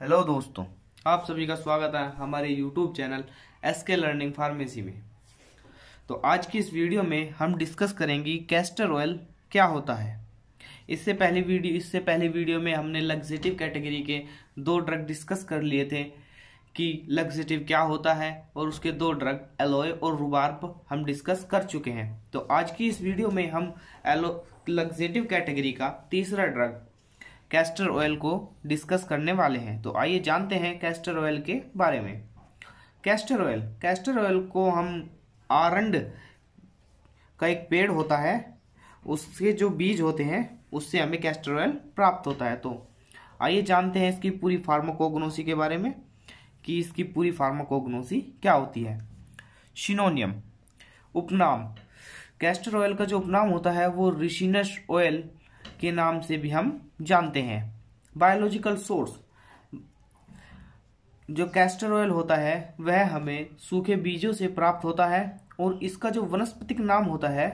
Hello दोस्तों आप सभी का स्वागत है हमारे YouTube channel S K learning pharmacy में तो आज की इस वीडियो में हम डिस्कस करेंगे कैस्टर ऑयल क्या होता है इससे पहले वीडियो इससे पहले वीडियो में हमने लग्जेटिव कैटेगरी के दो ड्रग डिस्कस कर लिए थे कि लग्जेटिव क्या होता है और उसके दो ड्रग एलोए और रुबार्प हम डिस्कस कर चुके हैं तो आज की इस वीडियो में हम एलो लग्जेटिव कैटेगरी का तीसरा ड्रग कैस्टर ऑयल को डिस्कस करने वाले हैं तो आइए जानते हैं कैस्टर ऑयल के बारे में कैस्टर ऑयल कैस्टर ऑयल को हम आरंड का एक पेड़ होता है उसके जो बीज होते हैं उससे हमें कैस्टर ऑयल प्राप्त होता है तो आइए जानते हैं इसकी पूरी फार्माकोग्नोसी के बारे में कि इसकी पूरी फार्माकोग्नोसी क्या होती है शिनोनियम उपनाम कैस्टर ऑयल का जो उपनाम होता है वो रिशिनस ऑयल के नाम से भी हम जानते हैं बायोलॉजिकल सोर्स जो कैस्टर ऑयल होता है वह हमें सूखे बीजों से प्राप्त होता है और इसका जो वनस्पतिक नाम होता है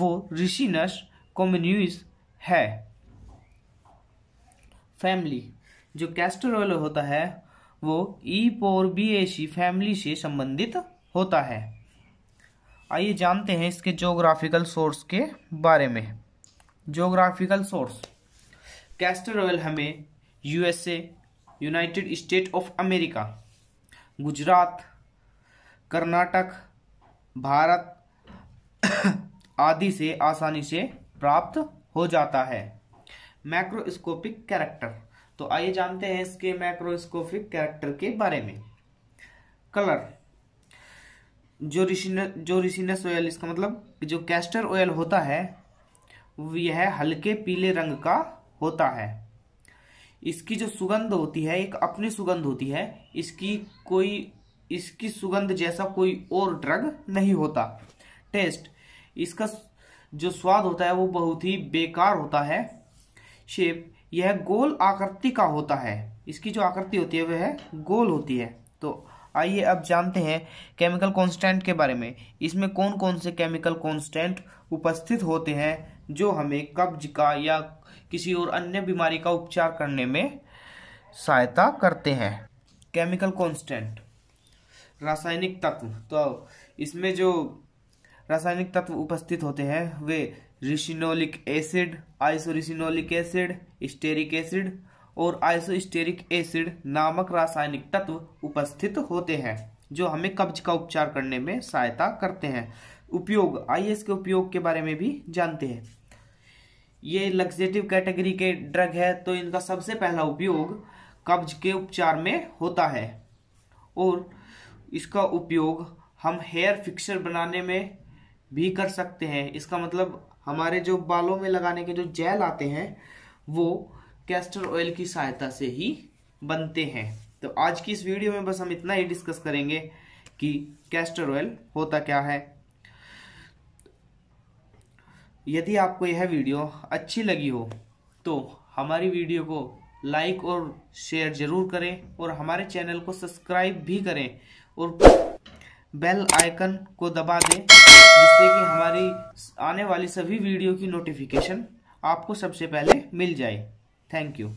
वो ऋषिनश कॉम्यूज है फैमिली जो कैस्टर ऑयल होता है वो ई पोर बी एशी फैमिली से संबंधित होता है आइए जानते हैं इसके जोग्राफिकल सोर्स के बारे में जोग्राफिकल सोर्स कैस्टर ऑयल हमें USA United State of America Gujarat Karnataka Bharat आदि से आसानी से प्राप्त हो जाता है मैक्रोस्कोपिक कैरेक्टर तो आइए जानते हैं इसके मैक्रोस्कोपिक कैरेक्टर के बारे में कलर जो रिशिन जो रिशिनस ऑयल इसका मतलब जो कैस्टर ऑयल होता है यह हल्के पीले रंग का होता है इसकी जो सुगंध होती है एक अपनी सुगंध होती है इसकी कोई इसकी सुगंध जैसा कोई और ड्रग नहीं होता टेस्ट इसका जो स्वाद होता है वो बहुत ही बेकार होता है शेप यह गोल आकृति का होता है इसकी जो आकृति होती है वह गोल होती है तो आइए अब जानते हैं केमिकल कॉन्स्टेंट के बारे में इसमें कौन कौन से केमिकल कॉन्स्टेंट उपस्थित होते हैं जो हमें कब्ज का या किसी और अन्य बीमारी का उपचार करने में सहायता करते हैं केमिकल कॉन्स्टेंट रासायनिक तत्व तो इसमें जो रासायनिक तत्व उपस्थित होते हैं वे ricinoleic acid isoricinoleic acid stearic acid और आइसोस्टेरिक एसिड नामक रासायनिक तत्व उपस्थित होते हैं जो हमें कब्ज का उपचार करने में सहायता करते हैं उपयोग आइए इसके उपयोग के बारे में भी जानते हैं ये लग्जेटिव कैटेगरी के ड्रग है तो इनका सबसे पहला उपयोग कब्ज के उपचार में होता है और इसका उपयोग हम हेयर फिक्सर बनाने में भी कर सकते हैं इसका मतलब हमारे जो बालों में लगाने के जो जेल आते हैं वो कैस्टर ऑयल की सहायता से ही बनते हैं तो आज की इस वीडियो में बस हम इतना ही डिस्कस करेंगे कि कैस्टर ऑयल होता क्या है यदि आपको यह वीडियो अच्छी लगी हो तो हमारी वीडियो को लाइक और शेयर ज़रूर करें और हमारे चैनल को सब्सक्राइब भी करें और बेल आइकन को दबा दें जिससे कि हमारी आने वाली सभी वीडियो की नोटिफिकेशन आपको सबसे पहले मिल जाए Thank you.